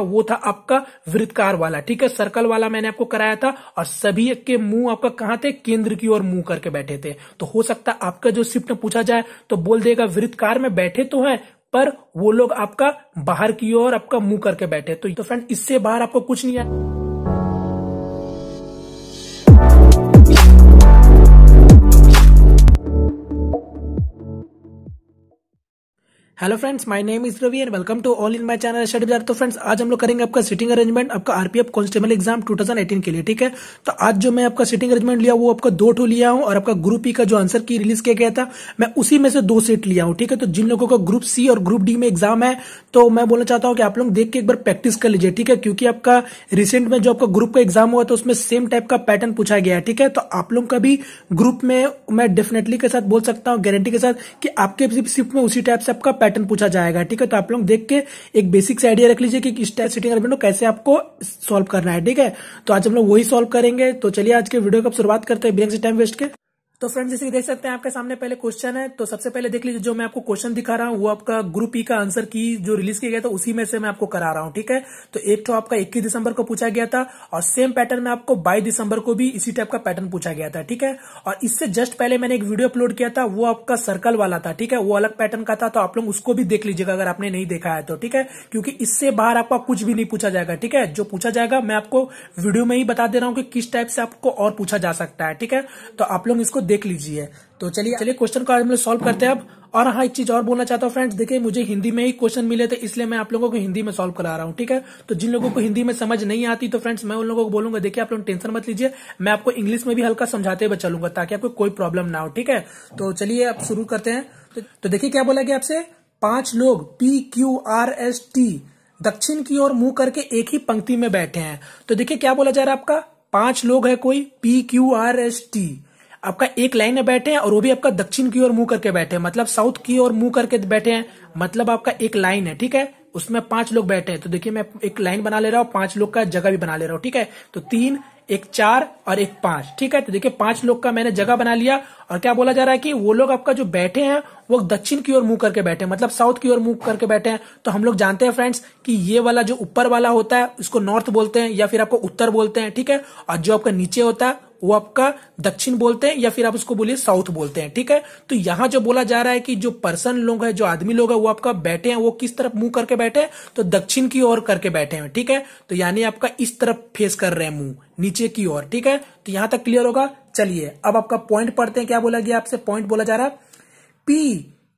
तो वो था आपका वृत्तकार वाला ठीक है सर्कल वाला मैंने आपको कराया था और सभी के मुंह आपका कहा थे केंद्र की ओर मुंह करके बैठे थे तो हो सकता आपका जो शिफ्ट पूछा जाए तो बोल देगा वृत्तकार में बैठे तो है पर वो लोग आपका बाहर की ओर आपका मुंह करके बैठे तो, तो फ्रेंड इससे बाहर आपको कुछ नहीं आया hello friends my name is Ravi and welcome to all in my channel शेडर तो फ्रेंड्स आज हम लोग करेंगे आपका सिटिंग अरेंजमेंट आपका आरपीएफ कॉन्स्टेबल एग्जाम 2018 के लिए ठीक है तो आज जो मैं आपका सिटिंग अरेंजमेंट लिया वो आपका दो टू लिया हूं और आपका ग्रुप ई e का जो आंसर की रिलीज किया गया था मैं उसी में से दो सीट लिया हूं ठीक है तो जिन लोगों का ग्रुप सी और ग्रुप डी में एग्जाम है तो मैं बोलना चाहता हूँ कि आप लोग देख के एक बार प्रैक्टिस कर लीजिए ठीक है क्योंकि आपका रिसेंट में जो आपका ग्रुप का एग्जाम हुआ था उसमें सेम टाइप का पैटर्न पूछा गया है ठीक है तो आप लोग का भी ग्रुप में मैं डेफिनेटली के साथ बोल सकता हूँ गारंटी के साथ कि आपके शिफ्ट में उसी टाइप से आपका पैटर्न पूछा जाएगा ठीक है तो आप लोग देख के एक बेसिक से आइडिया रख लीजिए कि किस टाइप सिटिंग अरेंजमेंट को कैसे आपको सॉल्व करना है ठीक है तो आज हम लोग वही सॉल्व करेंगे तो चलिए आज के वीडियो की शुरुआत करते हैं बिना टाइम वेस्ट के तो फ्रेंड्स जैसे देख सकते हैं आपके सामने पहले क्वेश्चन है तो सबसे पहले देख लीजिए जो मैं आपको क्वेश्चन दिखा रहा हूँ वो आपका ग्रुप ई e का आंसर की जो रिलीज किया गया था उसी में से मैं आपको करा रहा हूँ ठीक है तो एक तो आपका 21 दिसंबर को पूछा गया था और सेम पैटर्न में आपको बाईस दिसंबर को भी इसी टाइप का पैटर्न पूछा गया था ठीक है और इससे जस्ट पहले मैंने एक वीडियो अपलोड किया था वो आपका सर्कल वाला था ठीक है वो अलग पैटर्न का था तो आप लोग उसको भी देख लीजिएगा अगर आपने नहीं देखा है तो ठीक है क्योंकि इससे बाहर आपका कुछ भी नहीं पूछा जाएगा ठीक है जो पूछा जाएगा मैं आपको वीडियो में ही बता दे रहा हूँ कि किस टाइप से आपको और पूछा जा सकता है ठीक है तो आप लोग इसको देख लीजिए तो चलिए चलिए क्वेश्चन को आज हम लोग सोल्व करते हैं अब और हाँ एक चीज और बोलना चाहता हूँ फ्रेंड्स देखिए मुझे हिंदी में ही क्वेश्चन मिले थे इसलिए मैं आप लोगों को हिंदी में सॉल्व करा रहा हूँ ठीक है तो जिन लोगों को हिंदी में समझ नहीं आती तो फ्रेंड्स मैं उन लोगों को बोलूंगा देखिए आप लोग टेंशन मत लीजिए मैं आपको इंग्लिश में भी हल्का समझाते हुए चलूंगा ताकि आपको कोई प्रॉब्लम ना हो ठीक है तो चलिए आप शुरू करते हैं तो, तो देखिए क्या बोला गया आपसे पांच लोग P Q R S T दक्षिण की ओर मुंह करके एक ही पंक्ति में बैठे हैं तो देखिए क्या बोला जा रहा है आपका पांच लोग है कोई P Q R S T आपका एक लाइन में बैठे हैं और वो भी आपका दक्षिण की ओर मुंह करके बैठे हैं मतलब साउथ की ओर मुंह करके बैठे हैं मतलब आपका एक लाइन है ठीक है उसमें पांच लोग बैठे हैं तो देखिए मैं एक लाइन बना ले रहा हूँ पांच लोग का जगह भी बना ले रहा हूँ ठीक है तो तीन एक चार और एक पांच ठीक है तो देखिए पांच लोग का मैंने जगह बना लिया और क्या बोला जा रहा है कि वो लोग आपका जो बैठे हैं वो दक्षिण की ओर मुंह करके बैठे हैं मतलब साउथ की ओर मुंह करके बैठे हैं तो हम लोग जानते हैं फ्रेंड्स कि ये वाला जो ऊपर वाला होता है उसको नॉर्थ बोलते हैं या फिर आपको उत्तर बोलते हैं ठीक है और जो आपका नीचे होता है वो आपका दक्षिण बोलते हैं या फिर आप उसको बोलिए साउथ बोलते हैं ठीक है तो यहां जो बोला जा रहा है कि जो पर्सन लोग है जो आदमी लोग है वो आपका बैठे हैं वो किस तरफ मुंह करके बैठे हैं तो दक्षिण की ओर करके बैठे हैं ठीक है तो यानी आपका इस तरफ फेस कर रहे हैं मुंह नीचे की ओर ठीक है तो यहां तक क्लियर होगा चलिए अब आपका पॉइंट पढ़ते हैं क्या बोला गया आपसे पॉइंट बोला जा रहा है पी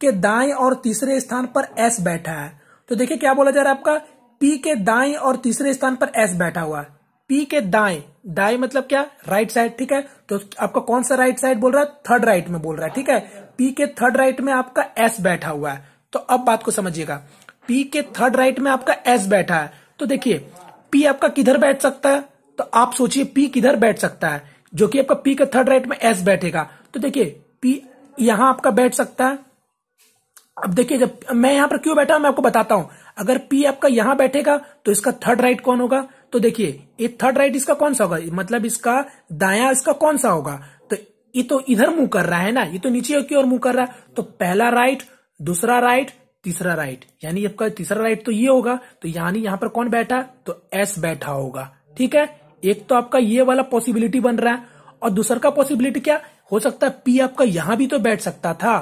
के दाएं और तीसरे स्थान पर एस बैठा है तो देखिये क्या बोला जा रहा है आपका पी के दाएं और तीसरे स्थान पर एस बैठा हुआ है पी के दाएं दाएं मतलब क्या राइट साइड ठीक है तो आपका कौन सा राइट साइड बोल रहा है थर्ड राइट में बोल रहा है ठीक है पी के थर्ड राइट में आपका एस बैठा हुआ है तो अब बात को समझिएगा पी के थर्ड राइट में आपका एस बैठा है तो देखिए पी आपका किधर बैठ सकता है तो आप सोचिए पी किधर बैठ सकता है जो कि आपका पी के थर्ड राइट में एस बैठेगा तो देखिए पी यहां आपका बैठ सकता है अब देखिए जब मैं यहां पर क्यों बैठा हूं मैं आपको बताता हूं अगर पी आपका यहां बैठेगा तो इसका थर्ड राइट कौन होगा तो देखिए ये थर्ड राइट इसका कौन सा होगा मतलब इसका दाया इसका कौन सा होगा तो ये तो इधर मुंह कर रहा है ना ये तो नीचे की ओर मुंह कर रहा है तो पहला राइट दूसरा राइट तीसरा राइट यानी आपका तीसरा राइट तो ये होगा तो यानी यहां पर कौन बैठा तो एस बैठा होगा ठीक है एक तो आपका ये वाला पॉसिबिलिटी बन रहा है और दूसरा का पॉसिबिलिटी क्या हो सकता है पी आपका यहां भी तो बैठ सकता था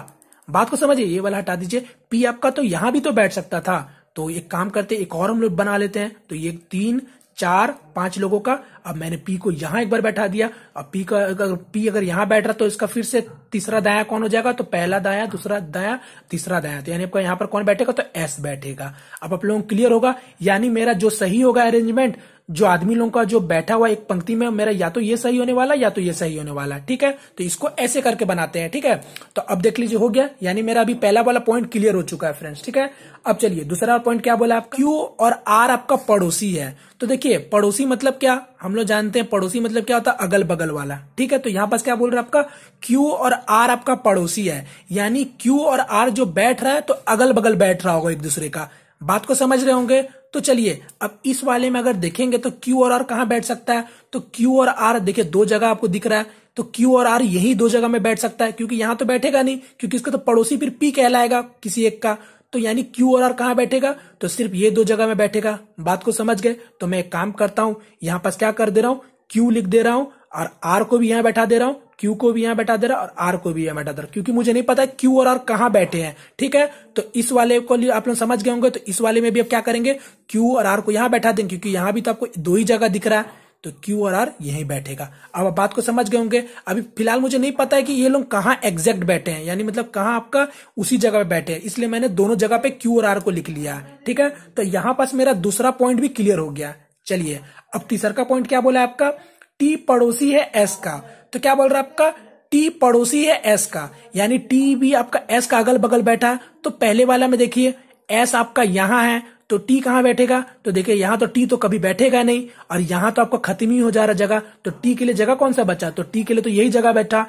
बात को समझिए ये वाला हटा दीजिए पी आपका तो यहां भी तो बैठ सकता था तो एक काम करते एक और हम लोग बना लेते हैं तो ये तीन चार पांच लोगों का अब मैंने पी को यहां एक बार बैठा दिया अब पी का अगर पी अगर यहां बैठ रहा तो इसका फिर से तीसरा दाया कौन हो जाएगा तो पहला दाया दूसरा दाया तीसरा दाया तो यानी आपका यहां पर कौन बैठेगा तो एस बैठेगा अब आप लोगों को क्लियर होगा यानी मेरा जो सही होगा अरेंजमेंट जो आदमी लोगों का जो बैठा हुआ एक पंक्ति में मेरा या तो ये सही होने वाला या तो ये सही होने वाला है ठीक है तो इसको ऐसे करके बनाते हैं ठीक है तो अब देख लीजिए हो गया यानी मेरा अभी पहला वाला पॉइंट क्लियर हो चुका है फ्रेंड्स ठीक है अब चलिए दूसरा पॉइंट क्या बोला आप क्यू और आर आपका पड़ोसी है तो देखिए पड़ोसी मतलब क्या हम लोग जानते हैं पड़ोसी मतलब क्या होता है अगल बगल वाला ठीक है तो यहां पास क्या बोल रहा है आपका क्यू और आर आपका पड़ोसी है यानी क्यू और आर जो बैठ रहा है तो अगल बगल बैठ रहा होगा एक दूसरे का बात को समझ रहे होंगे तो चलिए अब इस वाले में अगर देखेंगे तो Q और R कहाँ बैठ सकता है तो Q और R देखिए दो जगह आपको दिख रहा है तो Q और R यही दो जगह में बैठ सकता है क्योंकि यहां तो बैठेगा नहीं क्योंकि इसका तो पड़ोसी फिर P कहलाएगा किसी एक का तो यानी Q और R कहाँ बैठेगा तो सिर्फ ये दो जगह में बैठेगा बात को समझ गए तो मैं एक काम करता हूं यहां पास क्या कर दे रहा हूं क्यू लिख दे रहा हूं और आर को भी यहां बैठा दे रहा हूं क्यू को भी यहां बैठा दे रहा और आर को भी यहां बैठा दे रहा क्योंकि मुझे नहीं पता क्यू और आर कहां बैठे हैं ठीक है तो इस वाले को लिए आप लोग समझ गए होंगे तो इस वाले में भी आप क्या करेंगे क्यू और आर को यहां बैठा देंगे क्योंकि यहां भी तो आपको दो ही जगह दिख रहा है तो क्यू और आर यहीं बैठेगा अब आप बात को समझ गए होंगे अभी फिलहाल मुझे नहीं पता है कि ये लोग कहाँ एग्जैक्ट बैठे हैं यानी मतलब कहां आपका उसी जगह पे बैठे हैं इसलिए मैंने दोनों जगह पे क्यू और आर को लिख लिया ठीक है तो यहां पास मेरा दूसरा पॉइंट भी क्लियर हो गया चलिए अब तीसरा का पॉइंट क्या बोला आपका टी पड़ोसी है एस का तो क्या बोल रहा है आपका टी पड़ोसी है एस का यानी टी भी आपका एस का अगल बगल बैठा है तो पहले वाला में देखिए एस आपका यहां है तो टी कहां बैठेगा तो देखिए यहाँ तो टी तो कभी बैठेगा नहीं और यहां तो आपका खत्म ही हो जा रहा जगह तो टी के लिए जगह कौन सा बचा तो टी के लिए तो यही जगह बैठा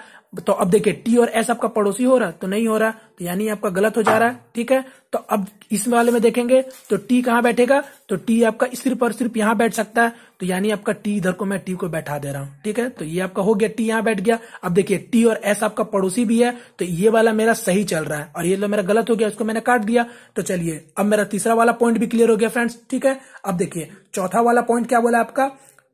तो अब देखिए टी और एस आपका पड़ोसी हो रहा तो नहीं हो रहा तो यानी आपका गलत हो जा रहा है हाँ। ठीक है तो अब इस वाले में देखेंगे तो टी कहाँ बैठेगा तो टी आपका सिर्फ और सिर्फ यहाँ बैठ सकता है तो यानी आपका टी इधर को मैं टी को बैठा दे रहा हूं ठीक है तो ये आपका हो गया टी यहां बैठ गया अब देखिए टी और एस आपका पड़ोसी भी है तो ये वाला मेरा सही चल रहा है और ये मेरा गलत हो गया इसको मैंने काट दिया तो चलिए अब मेरा तीसरा वाला पॉइंट भी क्लियर हो गया फ्रेंड्स ठीक है अब देखिए चौथा वाला पॉइंट क्या बोला आपका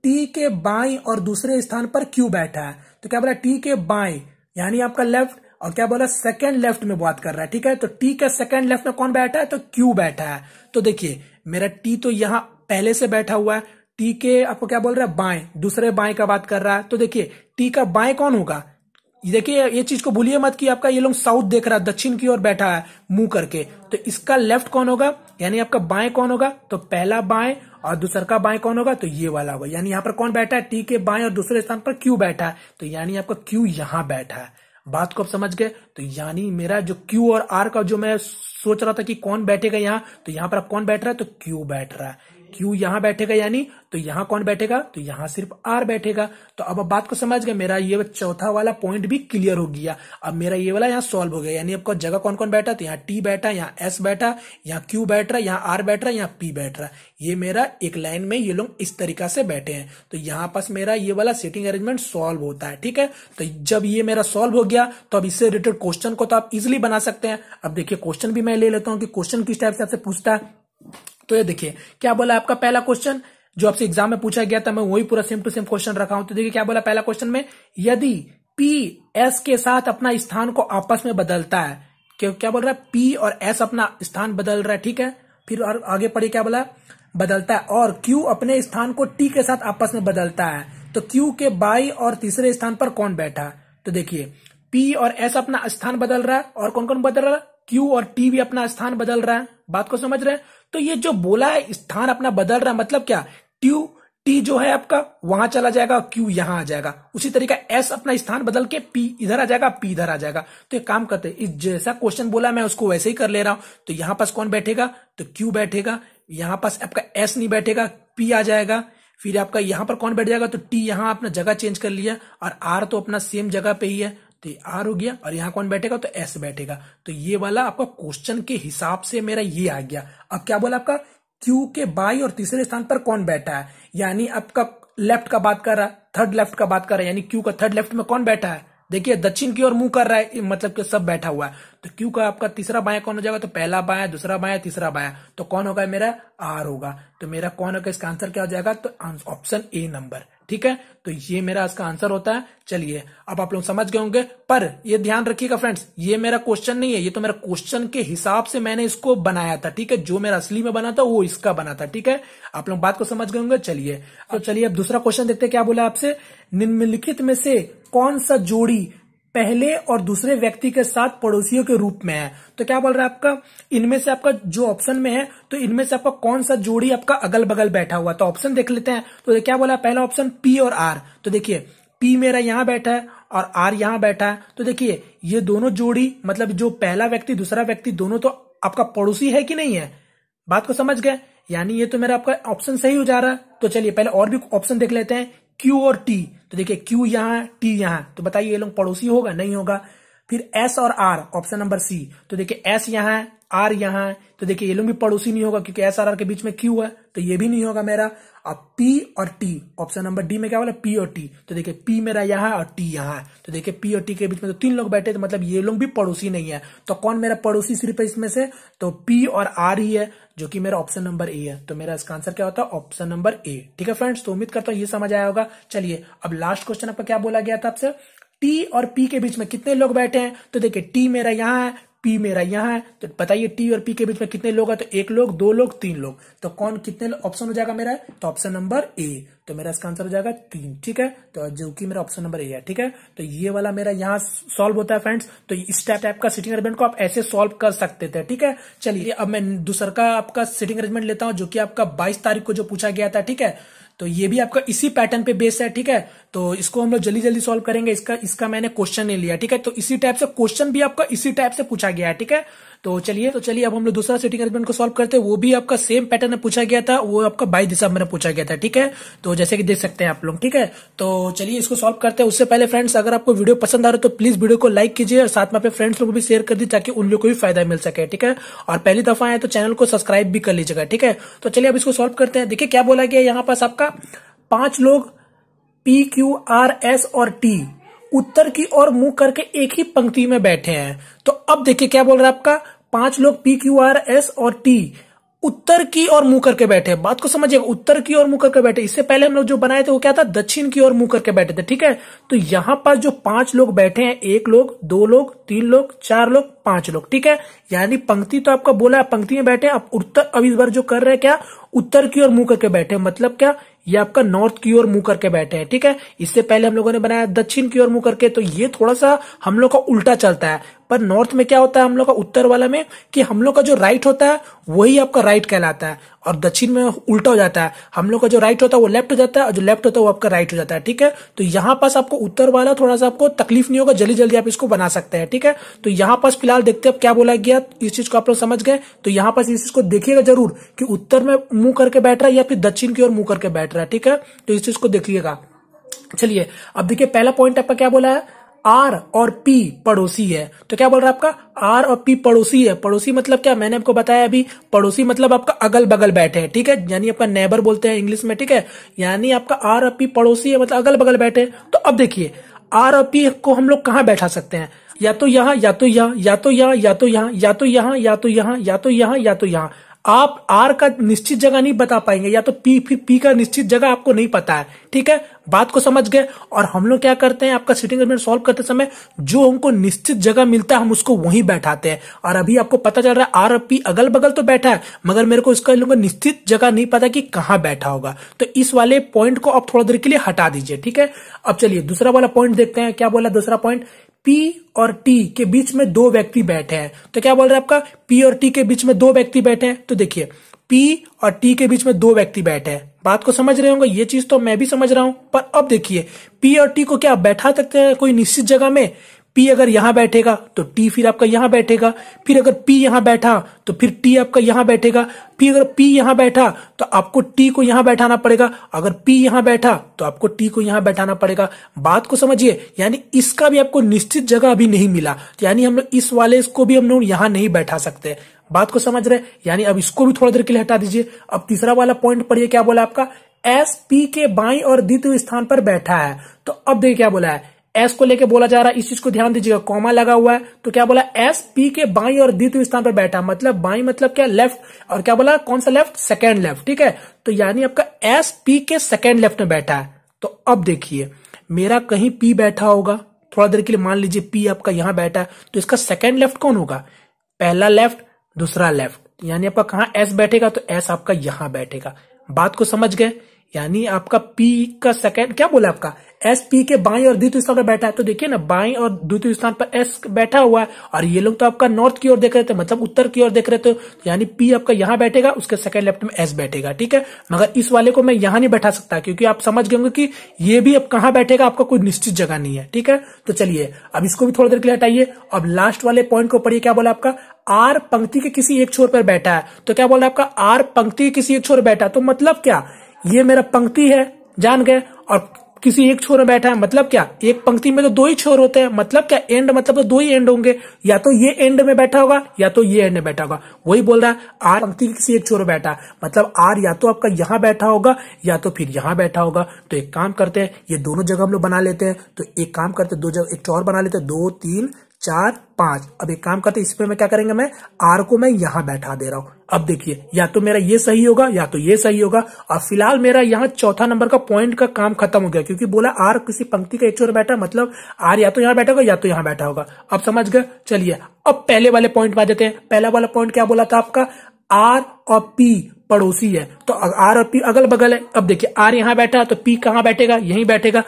टी के बाई और दूसरे स्थान पर क्यू बैठा है तो क्या बोला टी के बाई यानी आपका लेफ्ट और क्या बोला सेकंड लेफ्ट में बात कर रहा है ठीक है तो टी के सेकंड लेफ्ट में कौन बैठा है तो क्यू बैठा है तो देखिए मेरा टी तो यहां पहले से बैठा हुआ है टी के आपको क्या बोल रहा है बाएं दूसरे बाएं का बात कर रहा है तो देखिए टी का बाएं कौन होगा देखिए ये चीज को भूलिए मत कि आपका ये लोग साउथ देख रहा है दक्षिण की ओर बैठा है मुंह करके तो इसका लेफ्ट कौन होगा यानी आपका बाएं कौन होगा तो पहला बाएं और दूसर का बाएं कौन होगा तो ये वाला होगा यानी यहाँ पर कौन बैठा है टी के बाएं और दूसरे स्थान पर क्यू बैठा है तो यानी आपका क्यू यहां बैठा है बात को आप समझ गए तो यानी मेरा जो Q और R का जो मैं सोच रहा था कि कौन बैठेगा यहाँ तो यहाँ पर आप कौन बैठ रहा है तो Q बैठ रहा है क्यू यहां बैठेगा यानी तो यहां कौन बैठेगा तो यहां सिर्फ आर बैठेगा तो अब बात को समझ गए मेरा ये चौथा वाला पॉइंट भी क्लियर हो गया अब मेरा ये वाला यहाँ सॉल्व हो गया यानी आपका जगह कौन कौन बैठा तो यहाँ टी बैठा यहाँ एस बैठा यहाँ क्यू बैठ रहा यहाँ आर बैठ रहा यहाँ पी बैठ रहा ये मेरा एक लाइन में ये लोग इस तरीका से बैठे हैं तो यहाँ पास मेरा ये वाला सेटिंग अरेंजमेंट सॉल्व होता है ठीक है तो जब ये मेरा सॉल्व हो गया तो अब इससे रिलेटेड क्वेश्चन को तो आप इजिली बना सकते हैं अब देखिए क्वेश्चन भी मैं ले लेता हूँ कि क्वेश्चन किस टाइप से आपसे पूछता है तो ये देखिए क्या बोला आपका पहला क्वेश्चन जो आपसे एग्जाम में पूछा गया था मैं वही पूरा सेम टू सेम क्वेश्चन रखा हूं तो देखिए क्या बोला पहला क्वेश्चन में यदि पी एस के साथ अपना स्थान को आपस में बदलता है क्यों क्या बोल रहा है पी और एस अपना स्थान बदल रहा है ठीक है फिर और आगे पढ़िए क्या बोला बदलता है और क्यू अपने स्थान को टी के साथ आपस में बदलता है तो क्यू के बाई और तीसरे स्थान पर कौन बैठा तो देखिए पी और एस अपना स्थान बदल रहा है और कौन कौन बदल रहा है क्यू और टी भी अपना स्थान बदल रहा है बात को समझ रहे हैं तो ये जो बोला है स्थान अपना बदल रहा है मतलब क्या ट्यू टी जो है आपका वहां चला जाएगा क्यू यहां आ जाएगा उसी तरीका एस अपना स्थान बदल के पी इधर आ जाएगा पी इधर आ जाएगा तो ये काम करते इस जैसा क्वेश्चन बोला मैं उसको वैसे ही कर ले रहा हूं तो यहां पास कौन बैठेगा तो क्यू बैठेगा यहां पास आपका एस नहीं बैठेगा पी आ जाएगा फिर आपका यहां पर कौन बैठ जाएगा तो टी यहां अपना जगह चेंज कर लिया और आर तो अपना सेम जगह पे ही है तो आर हो गया और यहाँ कौन बैठेगा तो एस बैठेगा तो ये वाला आपका क्वेश्चन के हिसाब से मेरा ये आ गया अब क्या बोला आपका क्यू के बाई और तीसरे स्थान पर कौन बैठा है यानी आपका लेफ्ट का बात कर रहा है थर्ड लेफ्ट का बात कर रहा है यानी क्यू का थर्ड लेफ्ट में कौन बैठा है देखिए दक्षिण की ओर मुंह कर रहा है मतलब कि सब बैठा हुआ है तो क्यू का आपका तीसरा बाया कौन हो जाएगा तो पहला बाया दूसरा बाया तीसरा बाया तो कौन होगा मेरा आर होगा तो मेरा कौन होगा इसका आंसर क्या हो जाएगा तो ऑप्शन ए नंबर ठीक है तो ये मेरा इसका आंसर होता है चलिए अब आप लोग समझ गए होंगे पर ये ध्यान रखिएगा फ्रेंड्स ये मेरा क्वेश्चन नहीं है ये तो मेरा क्वेश्चन के हिसाब से मैंने इसको बनाया था ठीक है जो मेरा असली में बना था वो इसका बना था ठीक है आप लोग बात को समझ गए होंगे चलिए तो चलिए अब दूसरा क्वेश्चन देखते क्या बोला आपसे निम्नलिखित में से कौन सा जोड़ी पहले और दूसरे व्यक्ति के साथ पड़ोसियों के रूप में है तो क्या बोल रहा है आपका इनमें से आपका जो ऑप्शन में है तो इनमें से आपका कौन सा जोड़ी आपका अगल बगल बैठा हुआ तो ऑप्शन देख लेते हैं तो क्या बोला पहला ऑप्शन पी और आर तो देखिए पी मेरा यहां बैठा है और आर यहां बैठा है तो देखिए ये दोनों जोड़ी मतलब जो पहला व्यक्ति दूसरा व्यक्ति दोनों तो आपका पड़ोसी है कि नहीं है बात को समझ गए यानी ये तो मेरा आपका ऑप्शन सही हो जा रहा है तो चलिए पहले और भी ऑप्शन देख लेते हैं क्यू और टी तो देखिए क्यू यहां टी यहां तो बताइए ये लोग पड़ोसी होगा नहीं होगा फिर एस और आर ऑप्शन नंबर सी तो देखिए एस यहां आर यहां तो देखिए ये लोग भी पड़ोसी नहीं होगा क्योंकि एस आर आर के बीच में क्यू है तो ये भी नहीं होगा मेरा अब पी और टी ऑप्शन नंबर डी में क्या बोला पी और टी तो देखिए पी मेरा यहाँ और टी यहाँ है तो देखिए पी और टी के बीच में तो तीन लोग बैठे तो मतलब ये लोग भी पड़ोसी नहीं है तो कौन मेरा पड़ोसी सिर्फ इसमें से तो पी और आर ही है जो कि मेरा ऑप्शन नंबर ए है तो मेरा इसका आंसर क्या होता है ऑप्शन नंबर ए ठीक है फ्रेंड्स तो उम्मीद करता हूँ ये समझ आया होगा चलिए अब लास्ट क्वेश्चन आपका क्या बोला गया था आपसे टी और पी के बीच में कितने लोग बैठे हैं तो देखिए टी मेरा यहाँ है पी मेरा यहाँ है तो बताइए टी और पी के बीच में कितने लोग है तो एक लोग दो लोग तीन लोग तो कौन कितने ऑप्शन हो जाएगा मेरा तो ऑप्शन नंबर ए तो मेरा इसका आंसर हो जाएगा तीन ठीक है तो जो कि मेरा ऑप्शन नंबर ए है ठीक है तो ये वाला मेरा यहाँ सॉल्व होता है फ्रेंड्स तो इस टाइप टाइप का सिटिंग अरेजमेंट को आप ऐसे सॉल्व कर सकते थे ठीक है चलिए अब मैं दूसर का आपका सिटिंग अरेंजमेंट लेता हूँ जो कि आपका बाईस तारीख को जो पूछा गया था ठीक है तो ये भी आपका इसी पैटर्न पे बेस है ठीक है तो इसको हम लोग जल्दी जल्दी सॉल्व करेंगे इसका इसका मैंने क्वेश्चन नहीं लिया ठीक है तो इसी टाइप से क्वेश्चन भी आपका इसी टाइप से पूछा गया है ठीक है तो चलिए तो चलिए अब हम लोग दूसरा सिटिंग अरेंजमेंट को सॉल्व करते हैं वो भी आपका सेम पैटर्न में पूछा गया था वो आपका बाईस दिसंबर में पूछा गया था ठीक है तो जैसे कि देख सकते हैं आप लोग ठीक है तो चलिए इसको सॉल्व करते हैं उससे पहले फ्रेंड्स अगर आपको वीडियो पसंद आ रहा है तो प्लीज वीडियो को लाइक कीजिए और साथ में अपने फ्रेंड्स लोग भी शेयर कर दीजिए ताकि उन लोग को भी फायदा मिल सके ठीक है और पहली दफा आए तो चैनल को सब्सक्राइब भी कर लीजिएगा ठीक है तो चलिए अब इसको सॉल्व करते हैं देखिए क्या बोला गया यहाँ पास आपका पांच लोग पी क्यू आर एस और टी उत्तर की ओर मुंह करके एक ही पंक्ति में बैठे हैं तो अब देखिए क्या बोल रहा है आपका पांच लोग पी क्यू आर एस और टी उत्तर की ओर मुंह करके बैठे बात को समझिएगा उत्तर की ओर मुंह करके बैठे इससे पहले हम लोग जो बनाए थे वो क्या था दक्षिण की ओर मुंह करके बैठे थे ठीक है तो यहां पर जो पांच लोग बैठे हैं एक लोग दो लोग तीन लोग चार लोग पांच लोग ठीक है यानी पंक्ति तो आपका बोला पंक्ति में बैठे अब उत्तर अब इस बार जो कर रहे हैं क्या उत्तर की ओर मुंह करके बैठे मतलब क्या ये आपका नॉर्थ की ओर मुंह करके बैठे हैं ठीक है इससे पहले हम लोगों ने बनाया दक्षिण की ओर मुंह करके तो ये थोड़ा सा हम लोग का उल्टा चलता है पर नॉर्थ में क्या होता है हम लोग का उत्तर वाला में कि हम लोग का जो राइट होता है वही आपका राइट कहलाता है और दक्षिण में उल्टा हो जाता है हम लोग का जो राइट होता है वो लेफ्ट हो जाता है और जो लेफ्ट होता है वो आपका राइट हो जाता है ठीक है तो यहाँ पास आपको उत्तर वाला थोड़ा सा आपको तकलीफ नहीं होगा जल्दी जल्दी आप इसको बना सकते हैं ठीक है तो यहाँ पास फिलहाल देखते हैं क्या बोला गया इस चीज को आप लोग समझ गए तो यहाँ पास इस चीज को देखिएगा जरूर कि उत्तर में मुंह करके बैठ रहा है या फिर दक्षिण की ओर मुंह करके बैठ रहा है ठीक है तो इस चीज को देखिएगा चलिए अब देखिए पहला पॉइंट आपका क्या बोला है आर और पी पड़ोसी है तो क्या बोल रहा है आपका आर और पी पड़ोसी है पड़ोसी मतलब क्या मैंने आपको बताया अभी पड़ोसी मतलब आपका अगल बगल बैठे हैं ठीक है यानी आपका नेबर बोलते हैं इंग्लिश में ठीक है यानी आपका आर और पी पड़ोसी है मतलब अगल बगल बैठे तो अब देखिए आर और पी को हम लोग कहाँ बैठा सकते हैं या तो यहाँ या तो यहाँ या तो यहाँ या तो यहाँ या तो यहाँ या तो यहाँ या तो यहाँ या तो यहाँ आप आर का निश्चित जगह नहीं बता पाएंगे या तो पी फिर पी का निश्चित जगह आपको नहीं पता है ठीक है बात को समझ गए और हम लोग क्या करते हैं आपका सिटिंग अरेंजमेंट सॉल्व करते समय जो हमको निश्चित जगह मिलता है हम उसको वहीं बैठाते हैं और अभी आपको पता चल रहा है आर और पी अगल बगल तो बैठा है मगर मेरे को इसका लोगों निश्चित जगह नहीं पता कि कहां बैठा होगा तो इस वाले पॉइंट को आप थोड़ा देर के लिए हटा दीजिए ठीक है अब चलिए दूसरा वाला पॉइंट देखते हैं क्या बोला दूसरा पॉइंट पी और टी के बीच में दो व्यक्ति बैठे हैं तो क्या बोल रहा है आपका पी और टी के बीच में दो व्यक्ति बैठे हैं तो देखिए पी और टी के बीच में दो व्यक्ति बैठे हैं बात को समझ रहे होंगे ये चीज तो मैं भी समझ रहा हूं पर अब देखिए पी और टी को क्या बैठा सकते हैं कोई निश्चित जगह में पी अगर यहां बैठेगा तो टी फिर आपका यहां बैठेगा फिर अगर पी यहां बैठा तो फिर टी आपका यहां बैठेगा फिर अगर पी यहां बैठा तो आपको टी को यहां बैठाना पड़ेगा अगर पी यहां बैठा तो आपको टी को यहां बैठाना पड़ेगा बात को समझिए यानी इसका भी आपको निश्चित जगह अभी नहीं मिला यानी हम लोग इस वाले इसको भी हम लोग यहां नहीं बैठा सकते बात को समझ रहे यानी अब इसको भी थोड़ा देर के लिए हटा दीजिए अब तीसरा वाला पॉइंट पढ़िए क्या बोला आपका एस पी के बाई और द्वितीय स्थान पर बैठा है तो अब देखिए क्या बोला है एस को लेके बोला जा रहा है इस चीज को ध्यान दीजिएगा कॉमा लगा हुआ है तो क्या बोला एस पी के बाई और द्वितीय स्थान पर बैठा मतलब बाई मतलब क्या लेफ्ट और क्या बोला कौन सा लेफ्ट सेकेंड लेफ्ट ठीक है तो यानी आपका एस पी के सेकेंड लेफ्ट में बैठा है तो अब देखिए मेरा कहीं पी बैठा होगा थोड़ा देर के लिए मान लीजिए पी आपका यहां बैठा है तो इसका सेकेंड लेफ्ट कौन होगा पहला लेफ्ट दूसरा लेफ्ट तो यानी आपका कहा एस बैठेगा तो एस आपका यहां बैठेगा बात को समझ गए यानी आपका पी का सेकेंड क्या बोला आपका एस पी के बाई और द्वितीय स्थान पर बैठा है तो देखिए ना बाई और द्वितीय स्थान पर एस बैठा हुआ है और ये लोग तो आपका नॉर्थ की ओर देख रहे थे मतलब उत्तर की ओर देख रहे थे तो यानी पी आपका यहां बैठेगा उसके सेकंड लेफ्ट में एस बैठेगा ठीक है मगर इस वाले को मैं यहां नहीं बैठा सकता क्योंकि आप समझ गए कि ये भी अब कहां बैठेगा आपका कोई निश्चित जगह नहीं है ठीक है तो चलिए अब इसको भी थोड़ी देर के लिए हटाइए अब लास्ट वाले पॉइंट को पढ़िए क्या बोला आपका आर पंक्ति के किसी एक छोर पर बैठा है तो क्या बोला आपका आर पंक्ति के किसी एक छोर पर बैठा तो मतलब क्या ये मेरा पंक्ति है जान गए और किसी एक छोर में बैठा है मतलब क्या एक पंक्ति में तो दो ही छोर होते हैं मतलब क्या एंड मतलब तो दो ही एंड होंगे या तो ये एंड में बैठा होगा या तो ये एंड में बैठा होगा वही बोल रहा है आर पंक्ति के किसी एक छोर में बैठा है मतलब आर या तो आपका यहां बैठा होगा या तो फिर यहां बैठा होगा तो एक काम करते हैं ये दोनों जगह हम लोग बना लेते हैं तो एक काम करते दो जगह एक चोर बना लेते हैं दो तीन चार पांच अब एक काम करते इसमें मैं क्या करेंगे मैं आर को मैं यहां बैठा दे रहा हूं अब देखिए या तो मेरा ये सही होगा या तो ये सही होगा और फिलहाल मेरा यहाँ चौथा नंबर का पॉइंट का काम खत्म हो गया क्योंकि बोला आर किसी पंक्ति का एक छोर बैठा मतलब आर या तो यहाँ बैठा होगा या तो यहाँ बैठा होगा अब समझ गए चलिए अब पहले वाले पॉइंट में आ जाते हैं पहला वाला पॉइंट क्या बोला था आपका आर और पी पड़ोसी है तो आर और पी अगल बगल है अब देखिए आर यहाँ बैठा तो पी कहाँ बैठेगा यही बैठेगा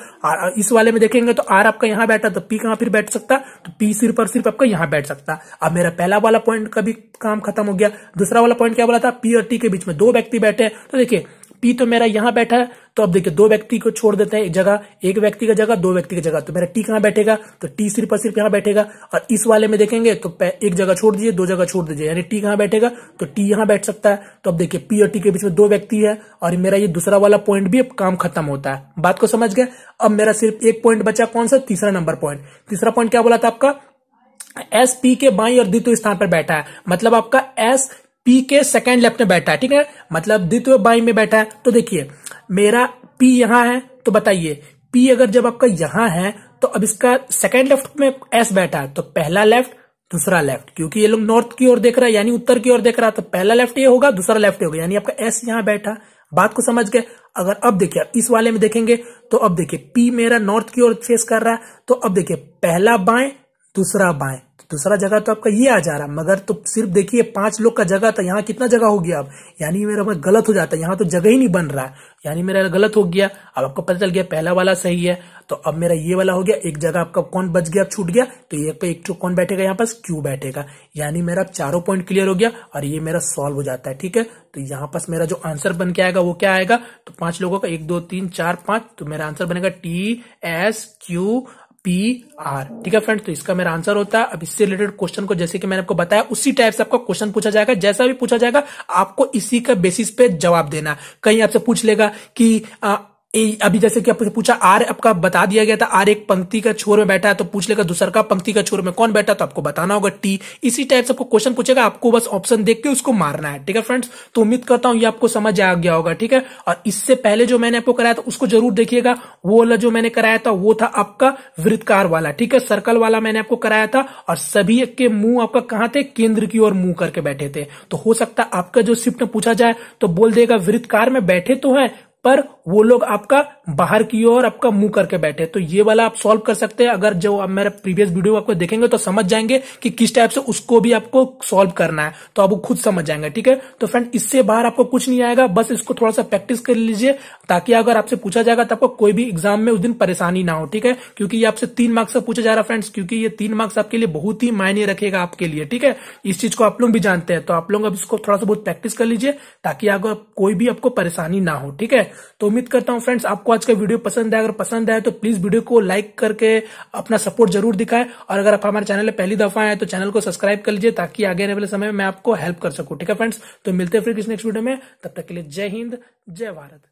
इस वाले में देखेंगे तो आर आपका यहाँ बैठा तो पी कहाँ फिर बैठ सकता तो पी सिर्फ और सिर्फ आपका यहाँ बैठ सकता अब मेरा पहला वाला पॉइंट का भी काम खत्म हो गया दूसरा वाला पॉइंट क्या बोला था पी और टी के बीच में दो व्यक्ति बैठे तो देखिये पी तो मेरा यहां बैठा है तो अब देखिए दो व्यक्ति को छोड़ देते हैं एक जगह एक व्यक्ति का जगह दो व्यक्ति की जगह तो मेरा टी कहां बैठेगा तो टी सिर्फ और सिर्फ यहां बैठेगा और इस वाले में देखेंगे तो एक जगह छोड़ दीजिए दो जगह छोड़ दीजिए यानी टी कहां बैठेगा तो टी यहां बैठ सकता है तो अब देखिए पी और टी के बीच में दो व्यक्ति है और मेरा ये दूसरा वाला पॉइंट भी अब काम खत्म होता है बात को समझ गए अब मेरा सिर्फ एक पॉइंट बचा कौन सा तीसरा नंबर पॉइंट तीसरा पॉइंट क्या बोला था आपका एस पी के बाई और द्वितीय स्थान पर बैठा है मतलब आपका एस पी के सेकेंड लेफ्ट में बैठा है ठीक है मतलब द्वितीय बाई में बैठा है तो देखिए मेरा पी यहां है तो बताइए पी अगर जब आपका यहां है तो अब इसका सेकेंड लेफ्ट में एस बैठा है तो पहला लेफ्ट दूसरा लेफ्ट क्योंकि ये लोग नॉर्थ की ओर देख रहा है यानी उत्तर की ओर देख रहा है तो पहला लेफ्ट ये होगा दूसरा लेफ्ट ये होगा यानी आपका एस यहां बैठा बात को समझ गए अगर अब देखिए इस वाले में देखेंगे तो अब देखिए पी मेरा नॉर्थ की ओर फेस कर रहा है तो अब देखिए पहला बाएं दूसरा बाएं दूसरा जगह तो आपका ये आ जा रहा मगर तो सिर्फ देखिए पांच लोग का जगह था तो यहाँ कितना जगह हो गया अब यानी मेरा मैं मतलब गलत हो जाता है यहाँ तो जगह ही नहीं बन रहा है यानी मेरा गलत हो गया अब आपको पता चल गया पहला वाला सही है तो अब मेरा ये वाला हो गया एक जगह आपका कौन बच गया अब छूट गया तो ये पे एक तो कौन बैठेगा यहाँ पास क्यू बैठेगा यानी मेरा चारों पॉइंट क्लियर हो गया और ये मेरा सॉल्व हो जाता है ठीक है तो यहाँ पास मेरा जो आंसर बन के आएगा वो क्या आएगा तो पांच लोगों का एक दो तीन चार पांच तो मेरा आंसर बनेगा T S Q P R ठीक है फ्रेंड तो इसका मेरा आंसर होता है अब इससे रिलेटेड क्वेश्चन को जैसे कि मैंने आपको बताया उसी टाइप से आपका क्वेश्चन पूछा जाएगा जैसा भी पूछा जाएगा आपको इसी का बेसिस पे जवाब देना कहीं आपसे पूछ लेगा कि आ, ए, अभी जैसे कि आपसे पूछा आर आपका बता दिया गया था आर एक पंक्ति का छोर में बैठा है तो पूछ लेगा दूसर का पंक्ति का छोर में कौन बैठा है तो आपको बताना होगा टी इसी टाइप से आपको क्वेश्चन पूछेगा आपको बस ऑप्शन देख के उसको मारना है ठीक है फ्रेंड्स तो उम्मीद करता हूं ये आपको समझ आ गया होगा ठीक है और इससे पहले जो मैंने आपको कराया था उसको जरूर देखिएगा वो वाला जो मैंने कराया था वो था आपका वृत्तकार वाला ठीक है सर्कल वाला मैंने आपको कराया था और सभी के मुंह आपका कहां थे केंद्र की ओर मुंह करके बैठे थे तो हो सकता है आपका जो शिफ्ट पूछा जाए तो बोल देगा वृत्तकार में बैठे तो है पर वो लोग आपका बाहर की ओर आपका मुंह करके बैठे तो ये वाला आप सॉल्व कर सकते हैं अगर जो आप मेरा प्रीवियस वीडियो आपको देखेंगे तो समझ जाएंगे कि किस टाइप से उसको भी आपको सॉल्व करना है तो आप खुद समझ जाएंगे ठीक है तो फ्रेंड इससे बाहर आपको कुछ नहीं आएगा बस इसको थोड़ा सा प्रैक्टिस कर लीजिए ताकि अगर आपसे पूछा जाएगा तो आपको कोई भी एग्जाम में उस दिन परेशानी ना हो ठीक है क्योंकि ये आपसे तीन मार्क्स से पूछा जा रहा है फ्रेंड्स क्योंकि ये तीन मार्क्स आपके लिए बहुत ही मायने रखेगा आपके लिए ठीक है इस चीज को आप लोग भी जानते हैं तो आप लोग अब इसको थोड़ा सा बहुत प्रैक्टिस कर लीजिए ताकि अगर कोई भी आपको परेशानी ना हो ठीक है तो उम्मीद करता हूं फ्रेंड्स आपको आज का वीडियो पसंद है अगर पसंद आए तो प्लीज वीडियो को लाइक करके अपना सपोर्ट जरूर दिखाएं और अगर आप हमारे चैनल पर पहली दफा आए तो चैनल को सब्सक्राइब कर लीजिए ताकि आगे आने वाले समय में मैं आपको हेल्प कर सकूं ठीक है फ्रेंड्स तो मिलते हैं फिर किस नेक्स्ट वीडियो में तब तक के लिए जय हिंद जय भारत